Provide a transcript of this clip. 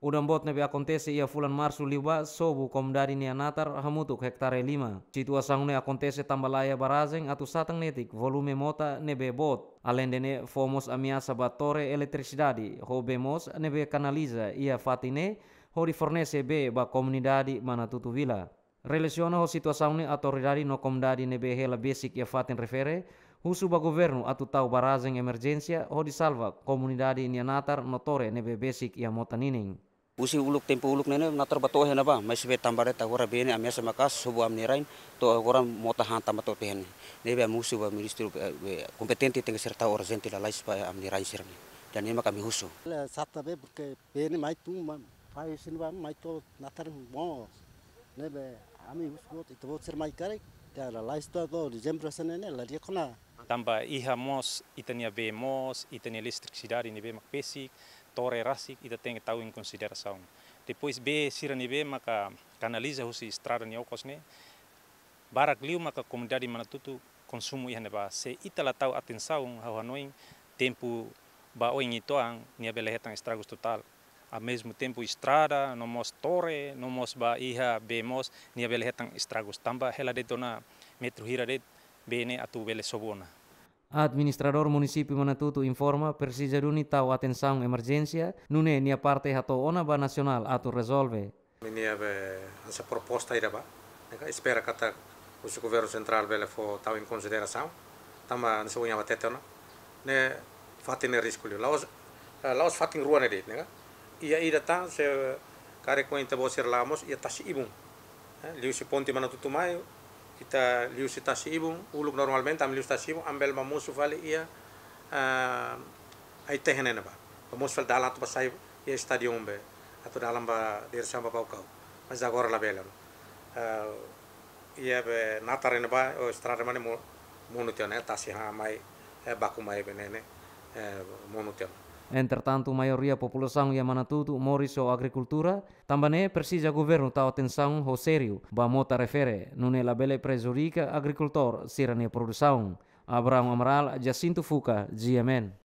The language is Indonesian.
bot nebe akontesi ia fulan marsu liwa sobu komdari ni anatar hamutuk hektare lima. Situa sangune akontesi tambalaya barazeng atu satang netik volume mota nebe bot. alendene ne fomos amiasa batore ho bemos nebe kanaliza ia fatine ho di fornese be ba mana tutu vila. Relaciona ho situa ne atoridadi no dari nebe hela basic ia fatin refere Husu ba governo atu tau emergensia ho di salva comunidade nia natar notore nebe basic ia mota nining. Busi uluk tempo uluk nene natar bato hena ba mai sebe tambare ta gora bene amia sama kas subu am nirain to gora mota han tamba to pehen ne be musu ba ministru kompetenti teng serta urgenti la lais ba am nirain sirni dan ini kami husu satta be ke bene mai tu pai sin ba mai to natar mo ne be ami husu to to ser mai kare ta la lais to do dezembro sene ne la dia kona tamba iha mos itania be mos itania sidari ni be pesik tolerância e tem que estar em consideração. Depois B, Sirani B, maka canaliza os estrada ni ocos ne. Barak liu maka de manatutu consumo ihan ba se itala tau atenção ao anoin tempo ba oin itoang ni abelehetan estragos total. Ao mesmo tempo estrada, no mos torre, no mos ba iha bemos ni abelehetan estragos tamba hela detona metro hira det bene atu bele sobona. administrador munisipi Manatutu informa persija duni tahu de emergensia nune nia parte hato ona ba nasional ato resolve. Minha essa proposta ira ba. Espera kata o governo central bela fo tau in consideração. Tama nso unha bateta ona. Ne fatine risco li. Laos eh, laos fatin ruana dit, né? Ia ida ta se kare ko inte bosir lamos ia tasi ibung. Eh, liu si ponti Manatutu mai ita ibu, uluk normalmente am ibu, ambel mamusu fale ia eh, ai tehenena ba mamusu fale dalam tu pasai ia stadion be atau dalam ba dir samba kau mas agora la bela eh, ia be natarena ba o strada mane monutiona eh, tasi ha mai baku mai benene entretanto maioria população yamanatuto mori so agricultura, também precisa governo ta atenção ho serio, ba mota refere, non é la bele presurica agricultor sirane produção. Abraão Amaral, Jacinto Fuca, GMN.